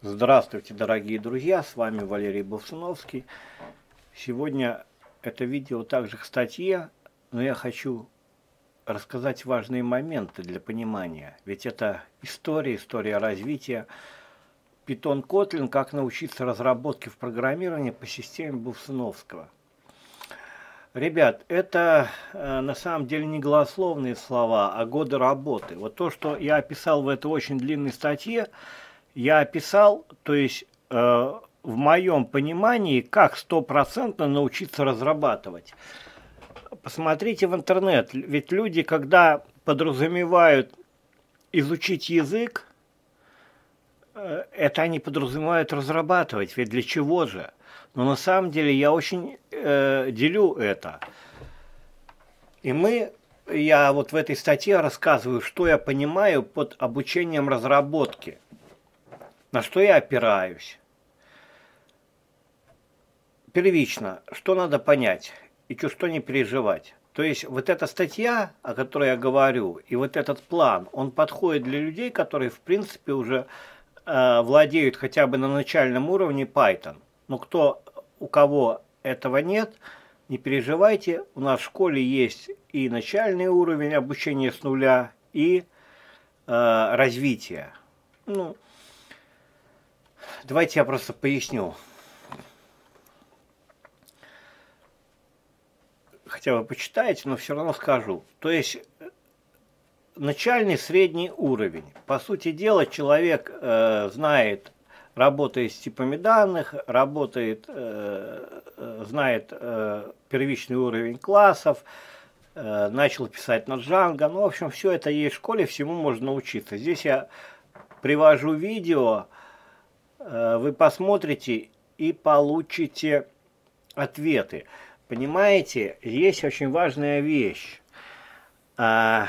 Здравствуйте, дорогие друзья, с вами Валерий Болсуновский. Сегодня это видео также к статье, но я хочу рассказать важные моменты для понимания, ведь это история, история развития. Python, Kotlin, как научиться разработке в программировании по системе Бувсуновского. Ребят, это э, на самом деле не голословные слова, а годы работы. Вот то, что я описал в этой очень длинной статье, я описал, то есть э, в моем понимании, как стопроцентно научиться разрабатывать. Посмотрите в интернет, ведь люди, когда подразумевают изучить язык, э, это они подразумевают разрабатывать, ведь для чего же? Но на самом деле я очень э, делю это. И мы, я вот в этой статье рассказываю, что я понимаю под обучением разработки – на что я опираюсь? Первично, что надо понять и что не переживать. То есть вот эта статья, о которой я говорю, и вот этот план, он подходит для людей, которые в принципе уже э, владеют хотя бы на начальном уровне Python. Но кто, у кого этого нет, не переживайте, у нас в школе есть и начальный уровень обучения с нуля, и э, развития. Ну, давайте я просто поясню. Хотя вы почитаете, но все равно скажу. То есть э, начальный средний уровень. По сути дела, человек э, знает, работает с типами данных, работает, э, э знает э, первичный уровень классов, э, начал писать на Django. Ну, в общем, все это есть в школе, всему можно научиться. Здесь я привожу видео Э, вы посмотрите и получите ответы. Понимаете, есть очень важная вещь. А,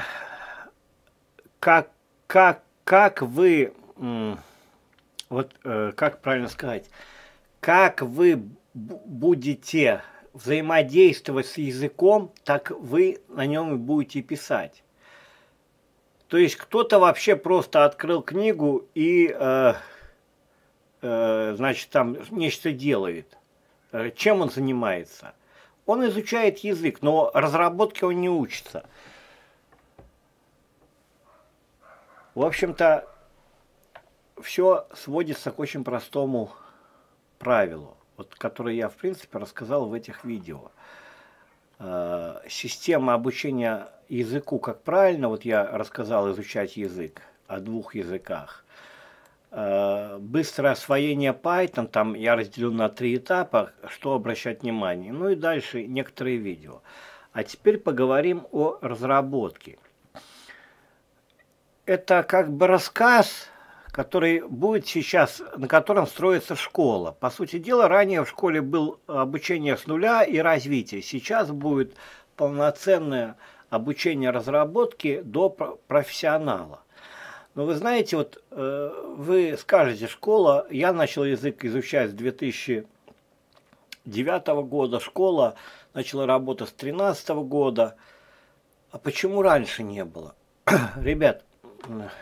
как, как, как вы, вот э, как правильно сказать, как вы будете взаимодействовать с языком, так вы на нем и будете писать. То есть кто-то вообще просто открыл книгу и Э, значит, там нечто делает. Э, чем он занимается? Он изучает язык, но разработки он не учится. В общем-то, все сводится к очень простому правилу, вот, которое я, в принципе, рассказал в этих видео. Э, система обучения языку, как правильно, вот я рассказал изучать язык о двух языках – Э, быстрое освоение Python, там я разделю на три этапа, что обращать внимание. Ну и дальше некоторые видео. А теперь поговорим о разработке. Это как бы рассказ, который будет сейчас, на котором строится школа. По сути дела, ранее в школе был обучение с нуля и развитие. Сейчас будет полноценное обучение разработки до профессионала. Но вы знаете, вот э, вы скажете, школа, я начал язык изучать с 2009 года, школа начала работать с 2013 года. А почему раньше не было? Ребят,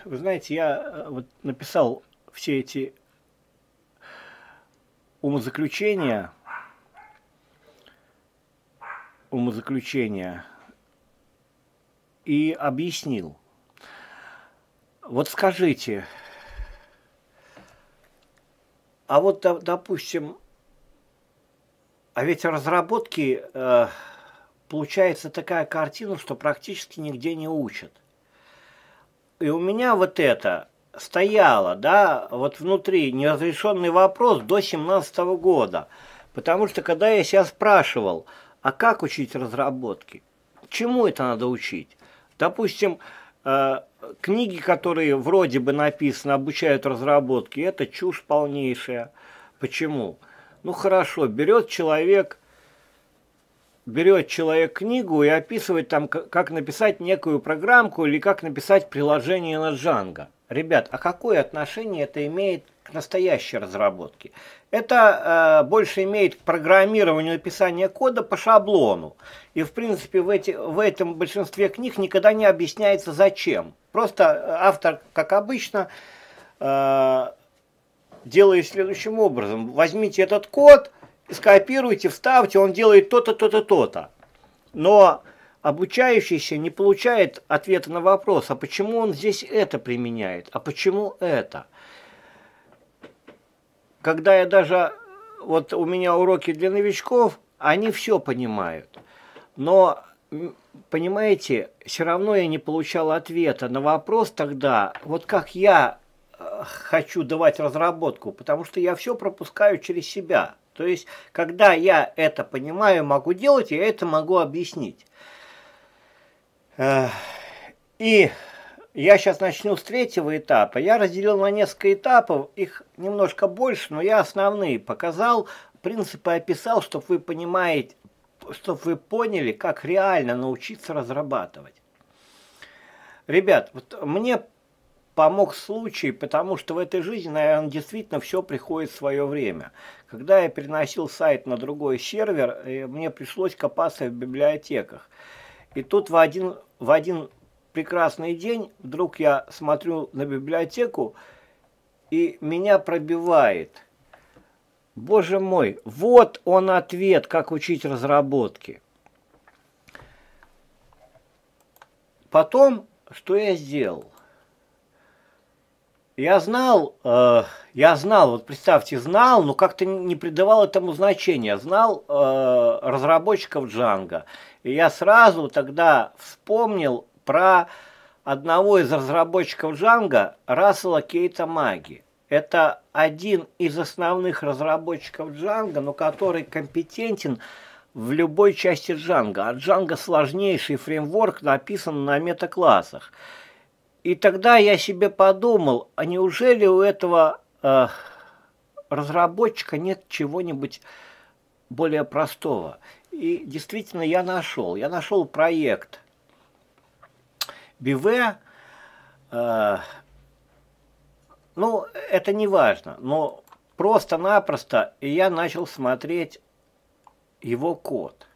вы знаете, я э, вот написал все эти умозаключения, умозаключения и объяснил – вот скажите, а вот, допустим, а ведь разработки э, получается такая картина, что практически нигде не учат. И у меня вот это стояло, да, вот внутри неразрешенный вопрос до 17 года. Потому что когда я себя спрашивал, а как учить разработки? Чему это надо учить? Допустим, э, книги, которые вроде бы написаны, обучают разработке, это чушь полнейшая. Почему? Ну хорошо, берет человек, берет человек книгу и описывает там, как написать некую программку или как написать приложение на Django. Ребят, а какое отношение это имеет к настоящей разработке? Это э, больше имеет к программированию написания кода по шаблону. И в принципе в, эти, в этом большинстве книг никогда не объясняется зачем. Просто э, автор, как обычно, э, делает следующим образом. Возьмите этот код, скопируйте, вставьте, он делает то-то, то-то, то-то. Но обучающийся не получает ответа на вопрос, а почему он здесь это применяет, а почему это. Когда я даже, вот у меня уроки для новичков, они все понимают, но понимаете, все равно я не получал ответа на вопрос тогда, вот как я э, хочу давать разработку, потому что я все пропускаю через себя. То есть, когда я это понимаю, могу делать, я это могу объяснить. И я сейчас начну с третьего этапа. Я разделил на несколько этапов, их немножко больше, но я основные показал, принципы описал, чтобы вы понимаете, чтобы вы поняли, как реально научиться разрабатывать. Ребят, вот мне помог случай, потому что в этой жизни, наверное, действительно все приходит в свое время. Когда я переносил сайт на другой сервер, мне пришлось копаться в библиотеках. И тут в один, в один прекрасный день вдруг я смотрю на библиотеку, и меня пробивает – Боже мой, вот он ответ, как учить разработки. Потом, что я сделал? Я знал, э, я знал, вот представьте, знал, но как-то не придавал этому значения. Знал э, разработчиков Джанга. И я сразу тогда вспомнил про одного из разработчиков Джанга, Рассела Кейта Маги. Это один из основных разработчиков Django, но который компетентен в любой части Django. А Django сложнейший фреймворк написан на метаклассах. И тогда я себе подумал, а неужели у этого э, разработчика нет чего-нибудь более простого? И действительно я нашел. Я нашел проект BV, э, ну, это не важно, но просто-напросто я начал смотреть его код.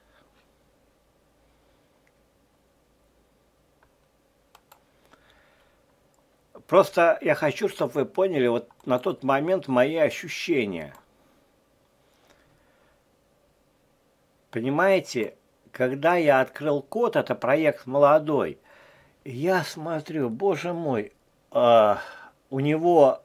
Просто я хочу, чтобы вы поняли вот на тот момент мои ощущения. Понимаете, когда я открыл код, это проект молодой, я смотрю, боже мой, ах, у него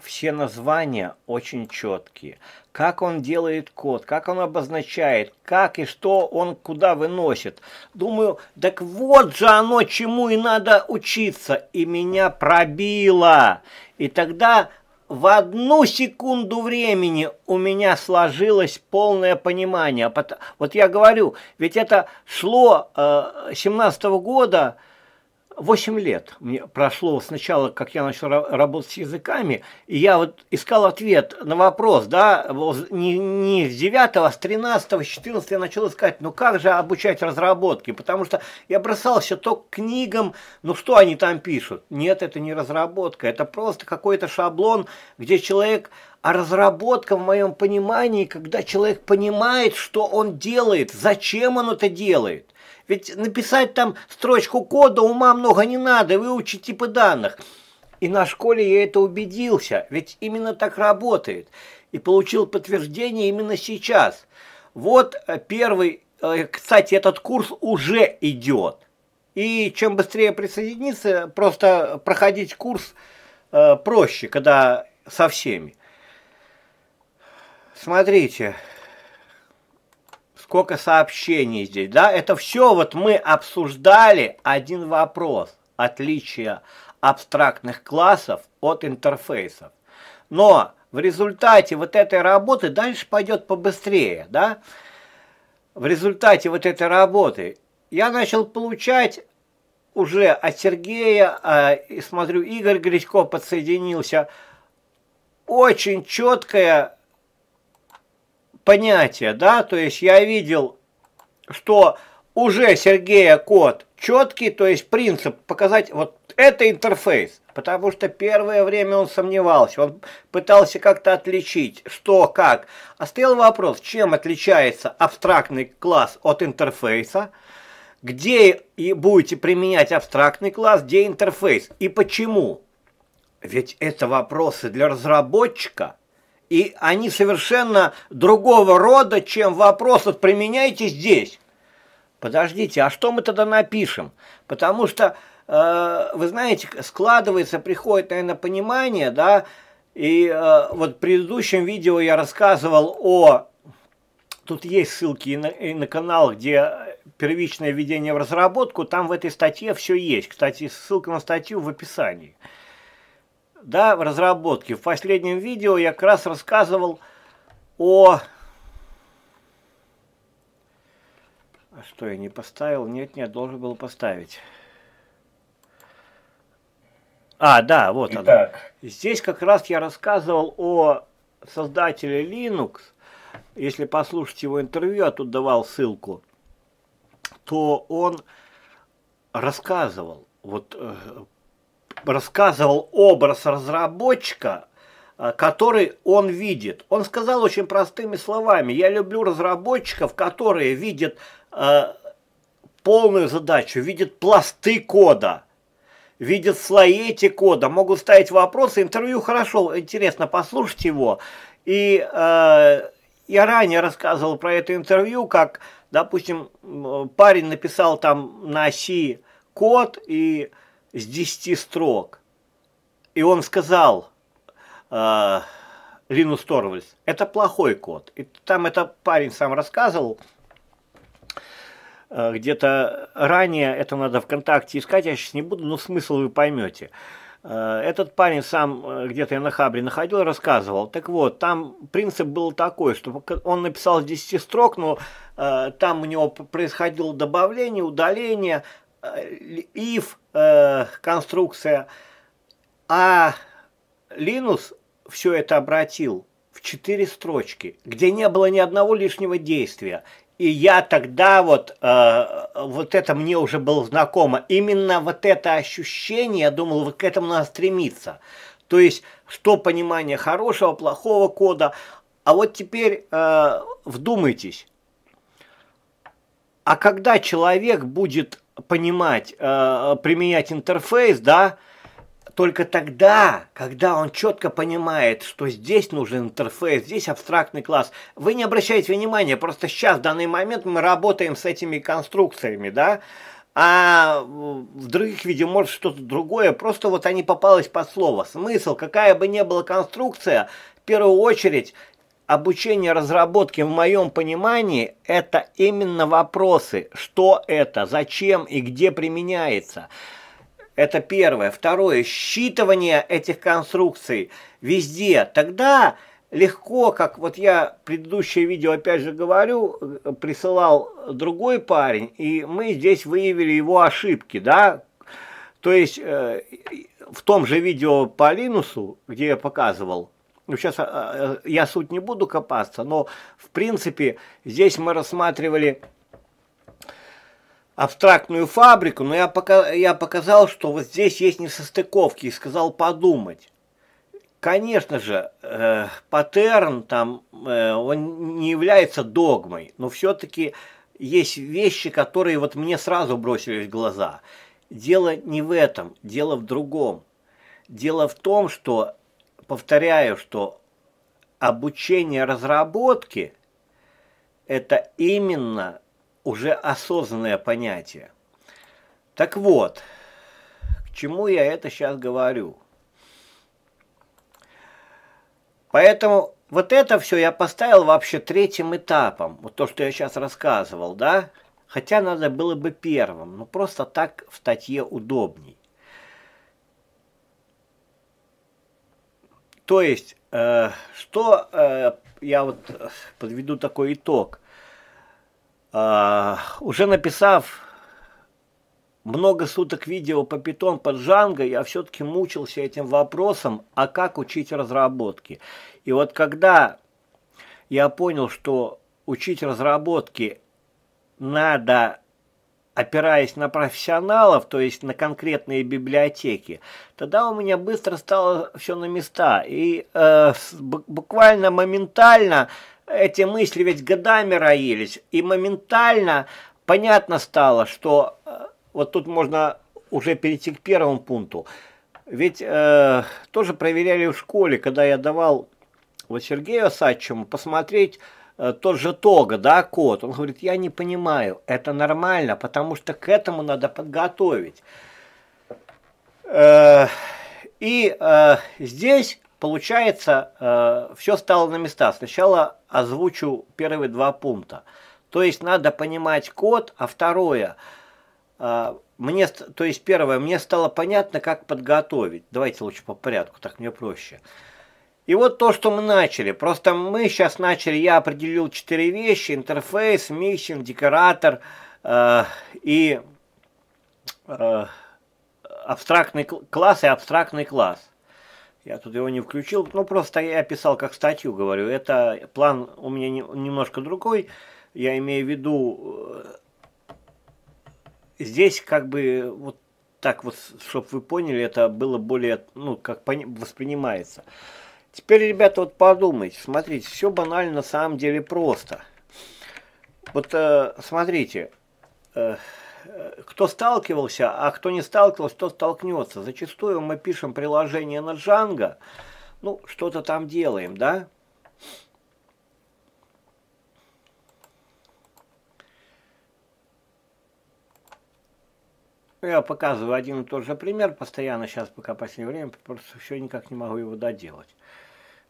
все названия очень четкие. Как он делает код, как он обозначает, как и что он куда выносит. Думаю, так вот же оно, чему и надо учиться. И меня пробило. И тогда в одну секунду времени у меня сложилось полное понимание. Вот я говорю, ведь это шло э, года, 8 лет мне прошло сначала, как я начал работать с языками, и я вот искал ответ на вопрос, да, не, не с 9, а с 13, с 14 я начал искать, ну как же обучать разработке, потому что я бросался то к книгам, ну что они там пишут? Нет, это не разработка, это просто какой-то шаблон, где человек а разработка в моем понимании, когда человек понимает, что он делает, зачем он это делает. Ведь написать там строчку кода ума много не надо, выучить типы данных. И на школе я это убедился, ведь именно так работает. И получил подтверждение именно сейчас. Вот э, первый, э, кстати, этот курс уже идет. И чем быстрее присоединиться, просто проходить курс э, проще, когда со всеми. Смотрите, сколько сообщений здесь, да, это все вот мы обсуждали один вопрос, отличие абстрактных классов от интерфейсов. Но в результате вот этой работы дальше пойдет побыстрее, да, в результате вот этой работы я начал получать уже от Сергея, а, смотрю, Игорь Гречко подсоединился, очень четкое понятие, да, то есть я видел, что уже Сергея код четкий, то есть принцип показать, вот это интерфейс, потому что первое время он сомневался, он пытался как-то отличить, что, как. А стоял вопрос, чем отличается абстрактный класс от интерфейса, где и будете применять абстрактный класс, где интерфейс и почему. Ведь это вопросы для разработчика – и они совершенно другого рода, чем вопрос вот применяйте здесь. Подождите, а что мы тогда напишем? Потому что, э, вы знаете, складывается, приходит, наверное, понимание, да, и э, вот в предыдущем видео я рассказывал о... Тут есть ссылки и на, и на канал, где первичное введение в разработку, там в этой статье все есть. Кстати, ссылка на статью в описании да, в разработке. В последнем видео я как раз рассказывал о... А что я не поставил? Нет, нет, должен был поставить. А, да, вот Итак. она. Здесь как раз я рассказывал о создателе Linux. Если послушать его интервью, я а тут давал ссылку, то он рассказывал вот э, рассказывал образ разработчика, э, который он видит. Он сказал очень простыми словами, я люблю разработчиков, которые видят э, полную задачу, видят пласты кода, видят слои эти кода, могут ставить вопросы. Интервью хорошо, интересно послушать его. И э, я ранее рассказывал про это интервью, как, допустим, парень написал там на оси код и с десяти строк. И он сказал э, Лину Сторвальс, это плохой код. И там это парень сам рассказывал, э, где-то ранее, это надо ВКонтакте искать, я сейчас не буду, но смысл вы поймете. Э, этот парень сам э, где-то я на Хабре находил, рассказывал. Так вот, там принцип был такой, что он написал с 10 строк, но э, там у него происходило добавление, удаление, Э, if э, конструкция, а Linux все это обратил в четыре строчки, где не было ни одного лишнего действия. И я тогда вот, э, вот это мне уже было знакомо. Именно вот это ощущение, я думал, вот к этому надо стремиться. То есть, что понимание хорошего, плохого кода. А вот теперь э, вдумайтесь. А когда человек будет понимать, э, применять интерфейс, да, только тогда, когда он четко понимает, что здесь нужен интерфейс, здесь абстрактный класс. Вы не обращаете внимания, просто сейчас, в данный момент, мы работаем с этими конструкциями, да, а в других видео может что-то другое, просто вот они попались под слово. Смысл, какая бы ни была конструкция, в первую очередь обучение разработки в моем понимании – это именно вопросы, что это, зачем и где применяется. Это первое. Второе – считывание этих конструкций везде. Тогда легко, как вот я предыдущее видео опять же говорю, присылал другой парень, и мы здесь выявили его ошибки, да, то есть э, в том же видео по Линусу, где я показывал, ну сейчас а, а, я суть не буду копаться, но в принципе здесь мы рассматривали абстрактную фабрику, но я, пока, я показал, что вот здесь есть несостыковки и сказал подумать. Конечно же, э, паттерн там, э, он не является догмой, но все-таки есть вещи, которые вот мне сразу бросились в глаза. Дело не в этом, дело в другом. Дело в том, что повторяю, что обучение разработки – это именно уже осознанное понятие. Так вот, к чему я это сейчас говорю? Поэтому вот это все я поставил вообще третьим этапом, вот то, что я сейчас рассказывал, да? Хотя надо было бы первым, но просто так в статье удобней. То есть, э, что э, я вот э, подведу такой итог. Э, уже написав много суток видео по питон под джанго, я все-таки мучился этим вопросом, а как учить разработки. И вот когда я понял, что учить разработки надо опираясь на профессионалов, то есть на конкретные библиотеки, тогда у меня быстро стало все на места. И э, буквально моментально эти мысли ведь годами роились. И моментально понятно стало, что э, вот тут можно уже перейти к первому пункту. Ведь э, тоже проверяли в школе, когда я давал вот Сергею Осадчему посмотреть Э, тот же Тога, да, кот, он говорит, я не понимаю, это нормально, потому что к этому надо подготовить. Э, и э, здесь, получается, все стало на места. Сначала озвучу первые два пункта. То есть надо понимать код, а второе, мне, то есть первое, мне стало понятно, как подготовить. Давайте лучше по порядку, так мне проще. Э, и вот то, что мы начали. Просто мы сейчас начали, я определил четыре вещи. Интерфейс, миксинг, декоратор э, и э, абстрактный класс и абстрактный класс. Я тут его не включил, ну просто я писал как статью, говорю. Это план у меня не, немножко другой. Я имею в виду, э, здесь как бы вот так вот, чтобы вы поняли, это было более, ну, как воспринимается. Теперь, ребята, вот подумайте, смотрите, все банально на самом деле просто. Вот э, смотрите, э, э кто сталкивался, а кто не сталкивался, тот столкнется. Зачастую мы пишем приложение на Django, ну, что-то там делаем, да? Я показываю один и тот же пример постоянно сейчас, пока в последнее время, просто еще никак не могу его доделать.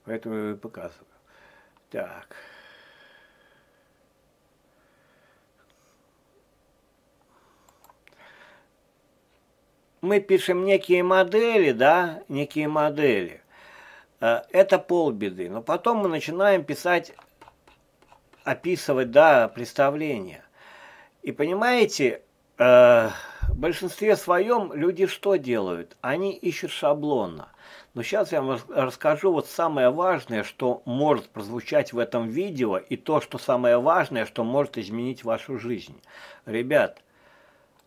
Поэтому я показываю. Так. Мы пишем некие модели, да, некие модели. Э, это полбеды. Но потом мы начинаем писать, описывать, да, представления. И понимаете, э, в большинстве своем люди что делают? Они ищут шаблона. Но сейчас я вам расскажу вот самое важное, что может прозвучать в этом видео, и то, что самое важное, что может изменить вашу жизнь. Ребят,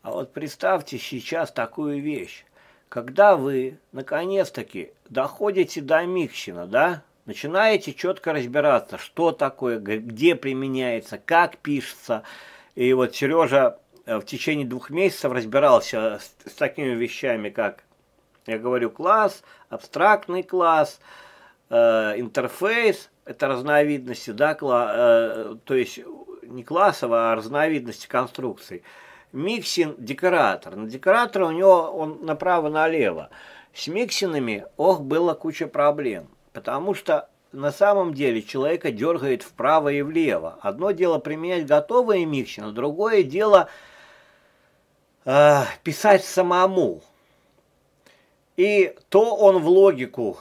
а вот представьте сейчас такую вещь. Когда вы, наконец-таки, доходите до Миксина, да, начинаете четко разбираться, что такое, где применяется, как пишется. И вот Сережа э, в течение двух месяцев разбирался с, с такими вещами, как я говорю класс, абстрактный класс, э, интерфейс, это разновидности, да, кла э, то есть не классово, а разновидности конструкций. Миксин декоратор. На декоратора у него он направо-налево. С миксинами, ох, было куча проблем. Потому что на самом деле человека дергает вправо и влево. Одно дело применять готовые миксины, другое дело э, писать самому. И то он в логику,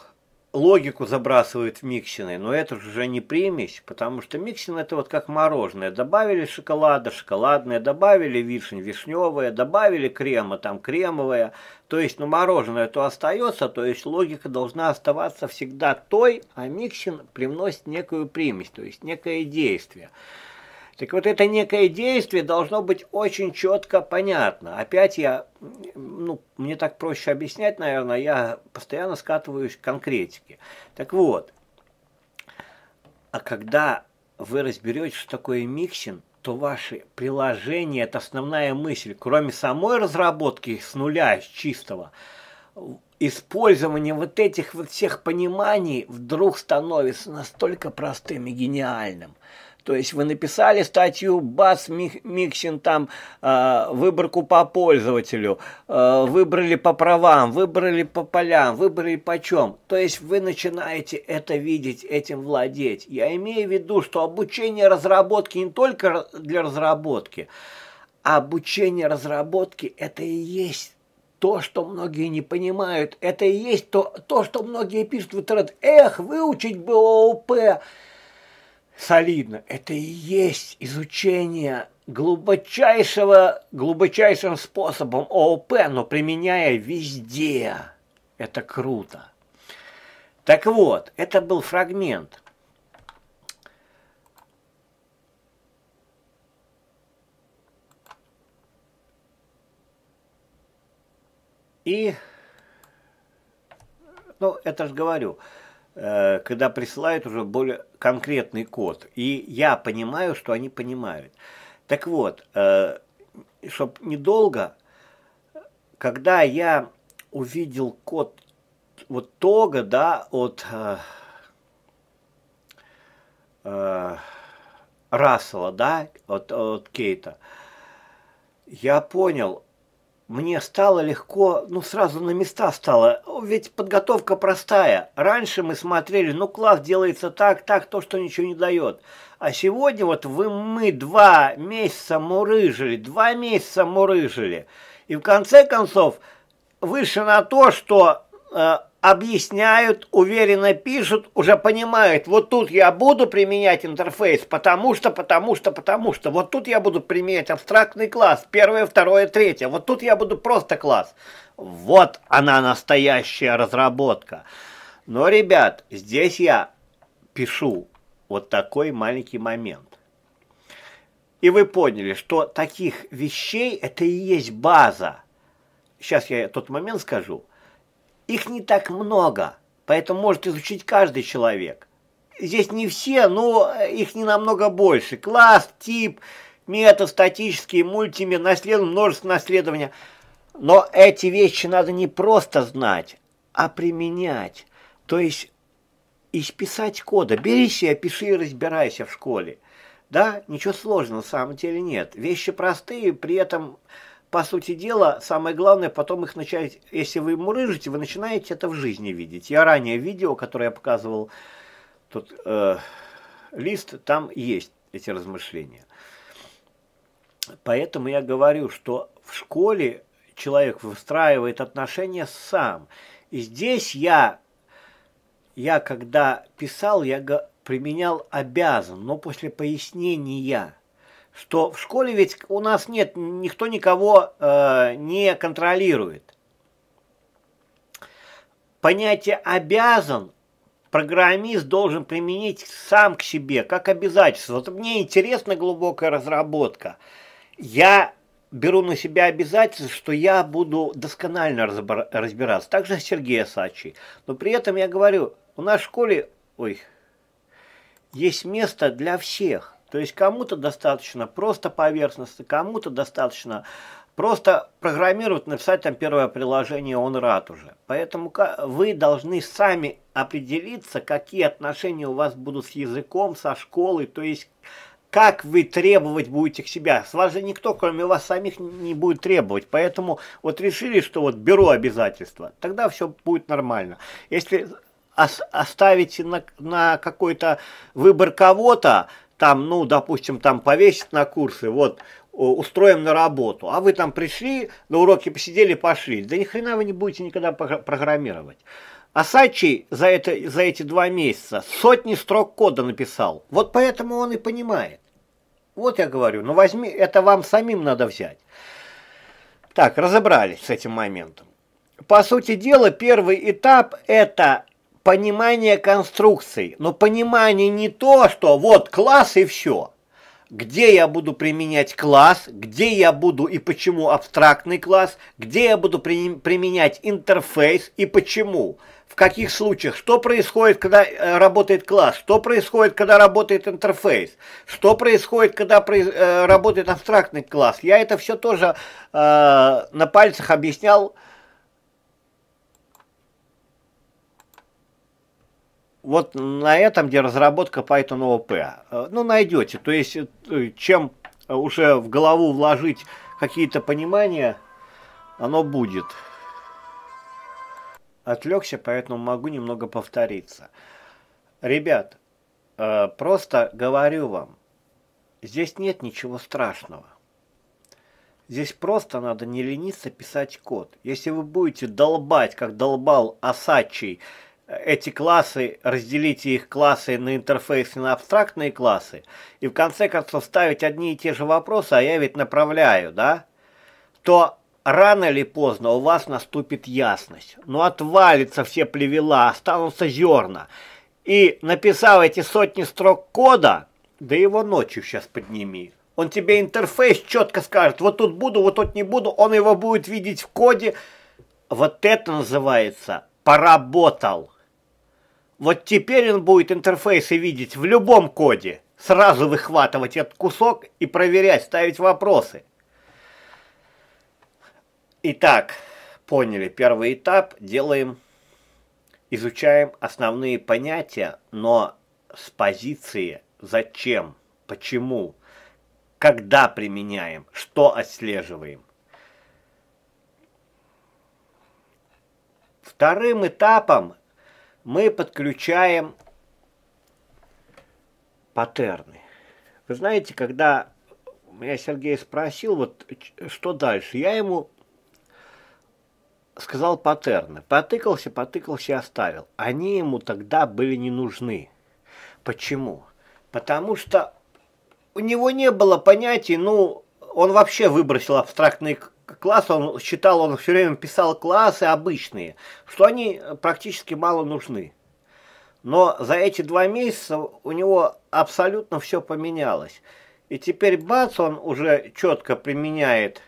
логику забрасывает в миксины, но это же уже не примесь, потому что миксин это вот как мороженое. Добавили шоколада, шоколадное, добавили вишень, вишневое, добавили крема, там кремовое. То есть, ну мороженое то остается, то есть логика должна оставаться всегда той, а миксин привносит некую примесь, то есть некое действие. Так вот это некое действие должно быть очень четко понятно. Опять я, ну, мне так проще объяснять, наверное, я постоянно скатываюсь к конкретике. Так вот, а когда вы разберете, что такое миксинг, то ваше приложение, это основная мысль. Кроме самой разработки с нуля, с чистого, использование вот этих вот всех пониманий вдруг становится настолько простым и гениальным – то есть вы написали статью бас миксин там а, выборку по пользователю, а, выбрали по правам, выбрали по полям, выбрали по чем. То есть вы начинаете это видеть, этим владеть. Я имею в виду, что обучение разработки не только для разработки, а обучение разработки это и есть то, что многие не понимают, это и есть то, то что многие пишут в интернет. Эх, выучить бы ООП солидно. Это и есть изучение глубочайшего, глубочайшим способом ООП, но применяя везде. Это круто. Так вот, это был фрагмент. И, ну, это же говорю, Э, когда присылают уже более конкретный код. И я понимаю, что они понимают. Так вот, э, чтобы недолго, когда я увидел код вот того, да, от э, э, Рассела, да, от, от Кейта, я понял, мне стало легко, ну сразу на места стало. Ведь подготовка простая. Раньше мы смотрели, ну класс делается так, так, то, что ничего не дает. А сегодня вот вы, мы два месяца мурыжили, два месяца мурыжили. И в конце концов вышли на то, что э, объясняют, уверенно пишут, уже понимают, вот тут я буду применять интерфейс, потому что, потому что, потому что, вот тут я буду применять абстрактный класс, первое, второе, третье, вот тут я буду просто класс. Вот она настоящая разработка. Но, ребят, здесь я пишу вот такой маленький момент. И вы поняли, что таких вещей это и есть база. Сейчас я тот момент скажу – их не так много, поэтому может изучить каждый человек. Здесь не все, но их не намного больше. Класс, тип, метод, статические, мультимер, наслед, множество наследования. Но эти вещи надо не просто знать, а применять. То есть исписать кода. Бери себе, пиши, и разбирайся в школе. Да, ничего сложного на самом деле нет. Вещи простые, при этом по сути дела, самое главное, потом их начать, если вы ему вы начинаете это в жизни видеть. Я ранее видео, которое я показывал, тот э, лист, там есть эти размышления. Поэтому я говорю, что в школе человек выстраивает отношения сам. И здесь я, я когда писал, я применял обязан, но после пояснения – я что в школе ведь у нас нет, никто никого э, не контролирует. Понятие обязан программист должен применить сам к себе, как обязательство. Вот мне интересна глубокая разработка. Я беру на себя обязательство, что я буду досконально разбираться. Также Сергей Сачи. Но при этом я говорю, у нас в школе ой, есть место для всех. То есть кому-то достаточно просто поверхностно, кому-то достаточно просто программировать, написать там первое приложение, он рад уже. Поэтому вы должны сами определиться, какие отношения у вас будут с языком, со школой, то есть как вы требовать будете к себя. С вас же никто, кроме вас самих, не будет требовать. Поэтому вот решили, что вот беру обязательства, тогда все будет нормально. Если оставите на, на какой-то выбор кого-то, там, ну, допустим, там повесят на курсы, вот, устроим на работу, а вы там пришли, на уроки посидели, пошли. Да ни хрена вы не будете никогда программировать. А Сачи за, это, за эти два месяца сотни строк кода написал. Вот поэтому он и понимает. Вот я говорю, ну возьми, это вам самим надо взять. Так, разобрались с этим моментом. По сути дела, первый этап – это понимание конструкций, но понимание не то, что вот класс и все. Где я буду применять класс, где я буду и почему абстрактный класс, где я буду при, применять интерфейс и почему, в каких случаях, что происходит, когда э, работает класс, что происходит, когда работает интерфейс, что происходит, когда произ, э, работает абстрактный класс. Я это все тоже э, на пальцах объяснял, вот на этом, где разработка Python OP, э, ну, найдете. То есть, э, чем э, уже в голову вложить какие-то понимания, оно будет. Отвлекся, поэтому могу немного повториться. Ребят, просто говорю вам, здесь нет ничего страшного. Здесь просто надо не лениться писать код. Если вы будете долбать, как долбал Асачий, эти классы, разделите их классы на интерфейсы, на абстрактные классы, и в конце концов ставить одни и те же вопросы, а я ведь направляю, да, то рано или поздно у вас наступит ясность. Но ну, отвалится все плевела, останутся зерна. И написав эти сотни строк кода, да его ночью сейчас подними. Он тебе интерфейс четко скажет, вот тут буду, вот тут не буду, он его будет видеть в коде. Вот это называется «поработал». Вот теперь он будет интерфейсы видеть в любом коде, сразу выхватывать этот кусок и проверять, ставить вопросы. Итак, поняли первый этап, делаем, изучаем основные понятия, но с позиции зачем, почему, когда применяем, что отслеживаем. Вторым этапом мы подключаем паттерны. Вы знаете, когда меня Сергей спросил, вот что дальше, я ему сказал паттерны. Потыкался, потыкался и оставил. Они ему тогда были не нужны. Почему? Потому что у него не было понятий, ну, он вообще выбросил абстрактные Класс, он считал, он все время писал классы обычные, что они э, практически мало нужны. Но за эти два месяца у него абсолютно все поменялось. И теперь бац, он уже четко применяет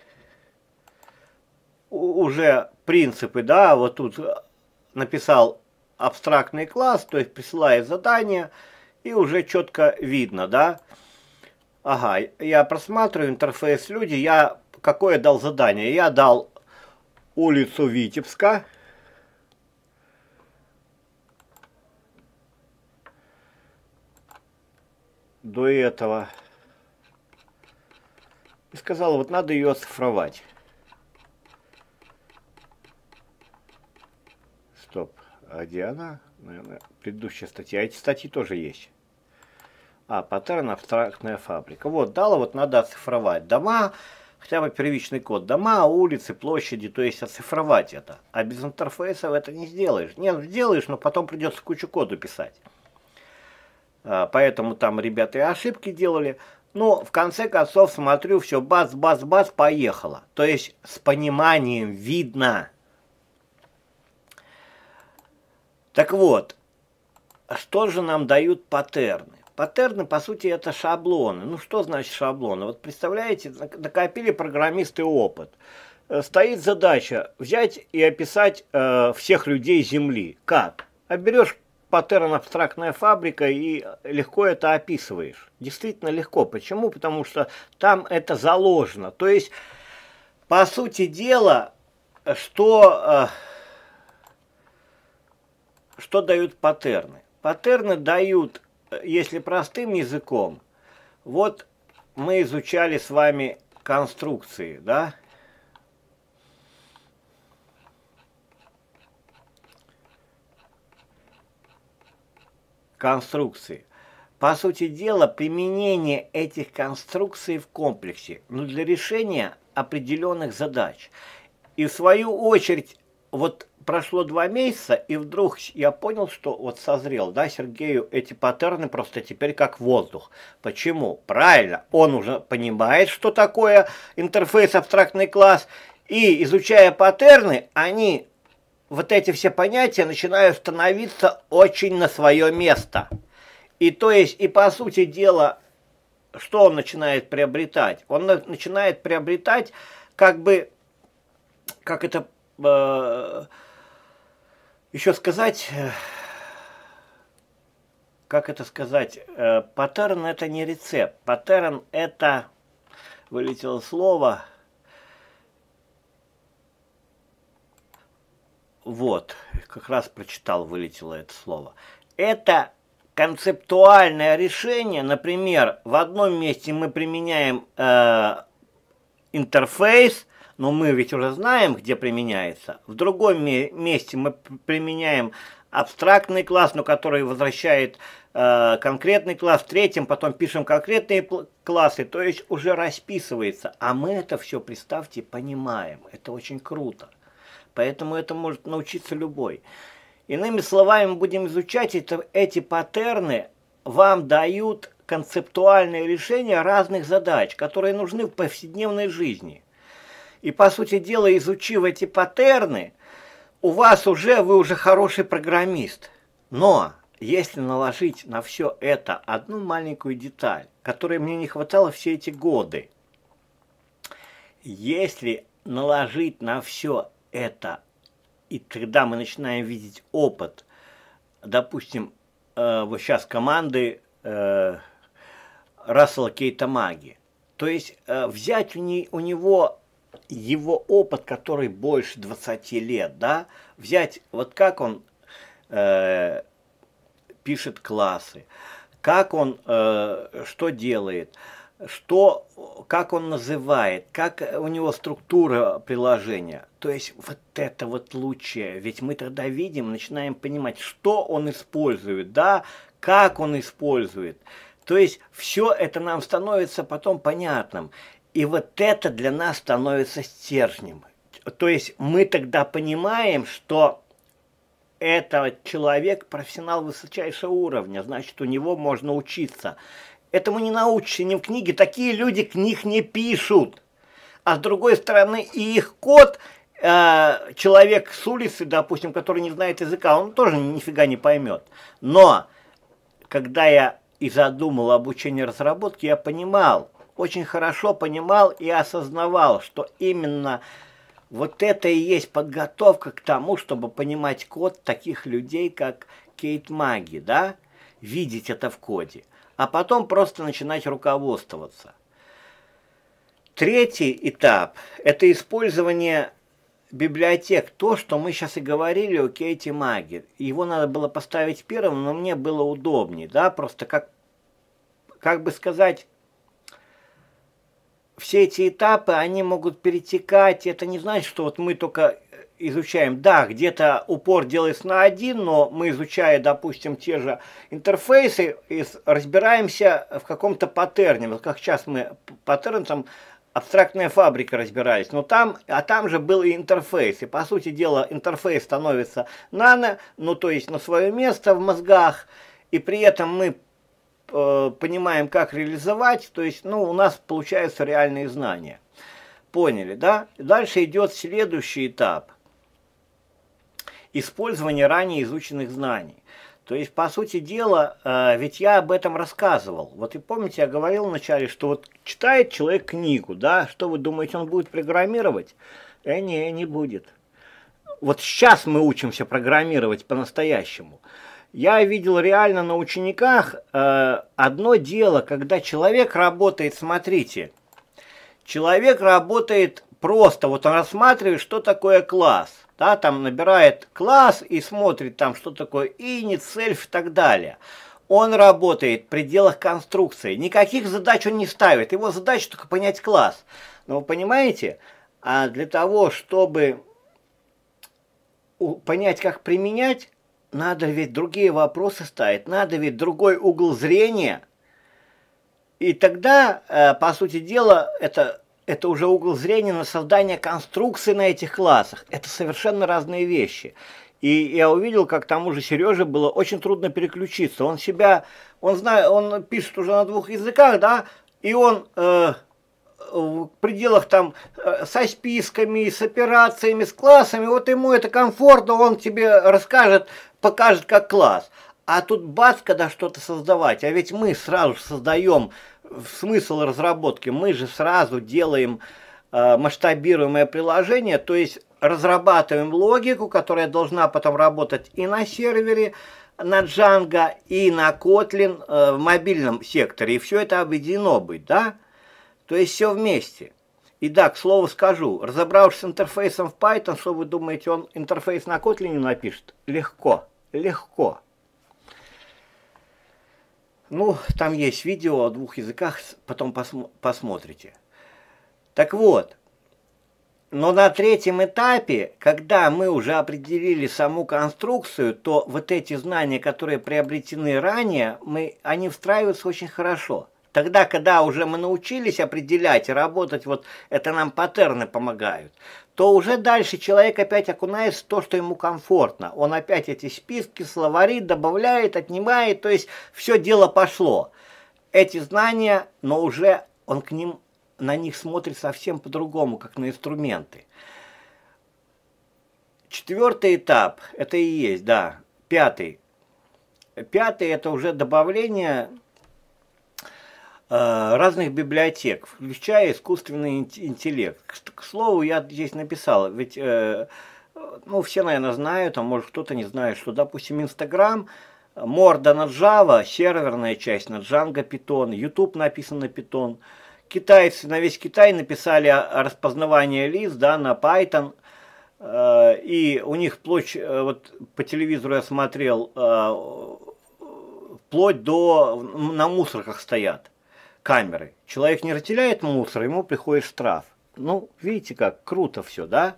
уже принципы, да, вот тут э, написал абстрактный класс, то есть присылает задание, и уже четко видно, да. Ага, я просматриваю интерфейс люди, я какое дал задание? Я дал улицу Витебска. До этого. И сказал, вот надо ее оцифровать. Стоп. А где она? Наверное, предыдущая статья. эти статьи тоже есть. А, паттерн абстрактная фабрика. Вот, дала, вот надо оцифровать. Дома хотя бы первичный код. Дома, улицы, площади, то есть оцифровать это. А без интерфейсов это не сделаешь. Нет, ну, сделаешь, но потом придется кучу кода писать. А, поэтому там ребята и ошибки делали. Но в конце концов смотрю, все бац, бац, бац, поехало. То есть с пониманием видно. Так вот, что же нам дают паттерны? Паттерны, по сути, это шаблоны. Ну, что значит шаблоны? Вот представляете, накопили программисты опыт. Э, стоит задача взять и описать э, всех людей Земли. Как? А берешь паттерн «Абстрактная фабрика» и легко это описываешь. Действительно легко. Почему? Потому что там это заложено. То есть, по сути дела, что, э, что дают паттерны? Паттерны дают если простым языком, вот мы изучали с вами конструкции, да? Конструкции. По сути дела, применение этих конструкций в комплексе, но ну, для решения определенных задач. И в свою очередь вот прошло два месяца, и вдруг я понял, что вот созрел, да, Сергею эти паттерны просто теперь как воздух. Почему? Правильно, он уже понимает, что такое интерфейс абстрактный класс, и изучая паттерны, они, вот эти все понятия начинают становиться очень на свое место. И то есть, и по сути дела, что он начинает приобретать? Он начинает приобретать как бы, как это Э, еще сказать, э, как это сказать, э, паттерн это не рецепт, паттерн это, вылетело слово, вот, как раз прочитал, вылетело это слово, это концептуальное решение, например, в одном месте мы применяем э, интерфейс, но мы ведь уже знаем, где применяется. В другом месте мы применяем абстрактный класс, но который возвращает э, конкретный класс, в третьем потом пишем конкретные классы, то есть уже расписывается. А мы это все, представьте, понимаем. Это очень круто. Поэтому это может научиться любой. Иными словами, будем изучать это, эти паттерны, вам дают концептуальные решения разных задач, которые нужны в повседневной жизни – и, по сути дела, изучив эти паттерны, у вас уже, вы уже хороший программист. Но если наложить на все это одну маленькую деталь, которой мне не хватало все эти годы, если наложить на все это, и тогда мы начинаем видеть опыт, допустим, э, вот сейчас команды э, Рассела Кейта Маги, то есть э, взять у, не, у него его опыт, который больше 20 лет, да, взять, вот как он э, пишет классы, как он, э, что делает, что, как он называет, как у него структура приложения. То есть вот это вот лучшее. Ведь мы тогда видим, начинаем понимать, что он использует, да, как он использует. То есть все это нам становится потом понятным. И вот это для нас становится стержнем. То есть мы тогда понимаем, что этот человек профессионал высочайшего уровня, значит, у него можно учиться. Этому не научишься ни в книге, такие люди книг не пишут. А с другой стороны, и их код, э, человек с улицы, допустим, который не знает языка, он тоже нифига не поймет. Но, когда я и задумал обучение разработки, я понимал, очень хорошо понимал и осознавал, что именно вот это и есть подготовка к тому, чтобы понимать код таких людей, как Кейт Маги, да? Видеть это в коде. А потом просто начинать руководствоваться. Третий этап – это использование библиотек. То, что мы сейчас и говорили у Кейти Маги. Его надо было поставить первым, но мне было удобнее, да? Просто как, как бы сказать все эти этапы, они могут перетекать. Это не значит, что вот мы только изучаем. Да, где-то упор делается на один, но мы, изучая, допустим, те же интерфейсы, разбираемся в каком-то паттерне. Вот как сейчас мы паттерн там абстрактная фабрика разбирались, но там, а там же был и интерфейс, и по сути дела интерфейс становится нано, ну то есть на свое место в мозгах, и при этом мы Э, понимаем, как реализовать, то есть, ну, у нас получаются реальные знания. Поняли, да? Дальше идет следующий этап. Использование ранее изученных знаний. То есть, по сути дела, э, ведь я об этом рассказывал. Вот и помните, я говорил вначале, что вот читает человек книгу, да, что вы думаете, он будет программировать? Э, не, не будет. Вот сейчас мы учимся программировать по-настоящему. Я видел реально на учениках э, одно дело, когда человек работает, смотрите, человек работает просто, вот он рассматривает, что такое класс, да, там набирает класс и смотрит там, что такое init, self и так далее. Он работает в пределах конструкции, никаких задач он не ставит, его задача только понять класс. Но вы понимаете, а для того, чтобы понять, как применять, надо ведь другие вопросы ставить, надо ведь другой угол зрения. И тогда, э, по сути дела, это, это уже угол зрения на создание конструкции на этих классах. Это совершенно разные вещи. И я увидел, как тому же Сереже было очень трудно переключиться. Он себя, он знает, он пишет уже на двух языках, да, и он э, в пределах там э, со списками, с операциями, с классами, вот ему это комфортно, он тебе расскажет, покажет как класс. А тут бац, когда что-то создавать. А ведь мы сразу создаем смысл разработки. Мы же сразу делаем э, масштабируемое приложение, то есть разрабатываем логику, которая должна потом работать и на сервере, на Django, и на Kotlin э, в мобильном секторе. И все это объединено быть, да? То есть все вместе. И да, к слову скажу, разобравшись с интерфейсом в Python, что вы думаете, он интерфейс на Kotlin напишет? Легко, легко. Ну, там есть видео о двух языках, потом посмо посмотрите. Так вот, но на третьем этапе, когда мы уже определили саму конструкцию, то вот эти знания, которые приобретены ранее, мы, они встраиваются очень хорошо – Тогда, когда уже мы научились определять и работать, вот это нам паттерны помогают, то уже дальше человек опять окунается в то, что ему комфортно. Он опять эти списки, словари добавляет, отнимает, то есть все дело пошло. Эти знания, но уже он к ним, на них смотрит совсем по-другому, как на инструменты. Четвертый этап, это и есть, да, пятый. Пятый – это уже добавление Э, разных библиотек, включая искусственный интеллект. К слову, я здесь написал, ведь, э, ну, все, наверное, знают, а может кто-то не знает, что, допустим, Инстаграм, морда на Java, серверная часть на Django Python, YouTube написан на Python, китайцы на весь Китай написали распознавание лиц, да, на Python, э, и у них вплоть, вот по телевизору я смотрел, вплоть до, на мусорках стоят камеры. Человек не разделяет мусор, ему приходит штраф. Ну, видите, как круто все, да?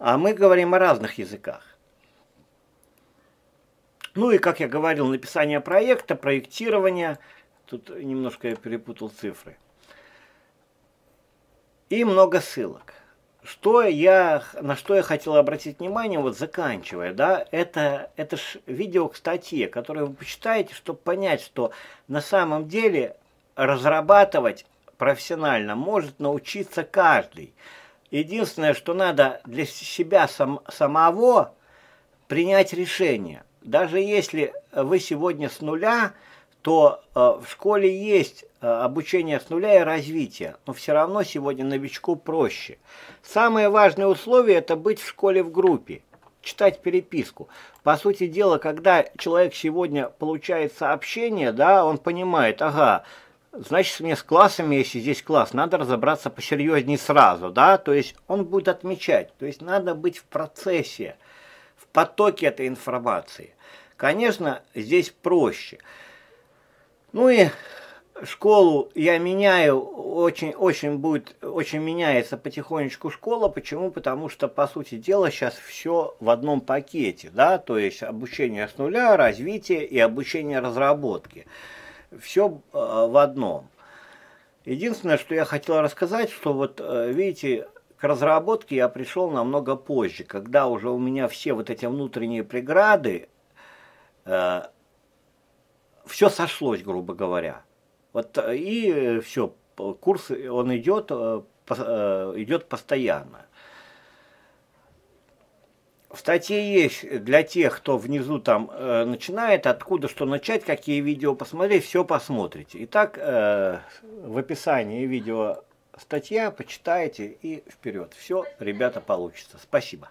А мы говорим о разных языках. Ну и, как я говорил, написание проекта, проектирование. Тут немножко я перепутал цифры. И много ссылок. Что я, на что я хотел обратить внимание, вот заканчивая, да, это, это ж видео к статье, которое вы почитаете, чтобы понять, что на самом деле разрабатывать профессионально может научиться каждый. Единственное, что надо для себя сам, самого принять решение. Даже если вы сегодня с нуля, то э, в школе есть э, обучение с нуля и развитие, но все равно сегодня новичку проще. Самое важное условие – это быть в школе в группе, читать переписку. По сути дела, когда человек сегодня получает сообщение, да, он понимает, ага, значит мне с классами, если здесь класс, надо разобраться посерьезнее сразу, да, то есть он будет отмечать, то есть надо быть в процессе, в потоке этой информации. Конечно, здесь проще. Ну и школу я меняю, очень, очень будет, очень меняется потихонечку школа. Почему? Потому что, по сути дела, сейчас все в одном пакете, да, то есть обучение с нуля, развитие и обучение разработки все э, в одном. Единственное, что я хотел рассказать, что вот, э, видите, к разработке я пришел намного позже, когда уже у меня все вот эти внутренние преграды, э, все сошлось, грубо говоря. Вот э, и все, курс, он идет, идет постоянно. В статье есть для тех, кто внизу там э, начинает, откуда что начать, какие видео посмотреть, все посмотрите. Итак, э, в описании видео статья, почитайте и вперед. Все, ребята, получится. Спасибо.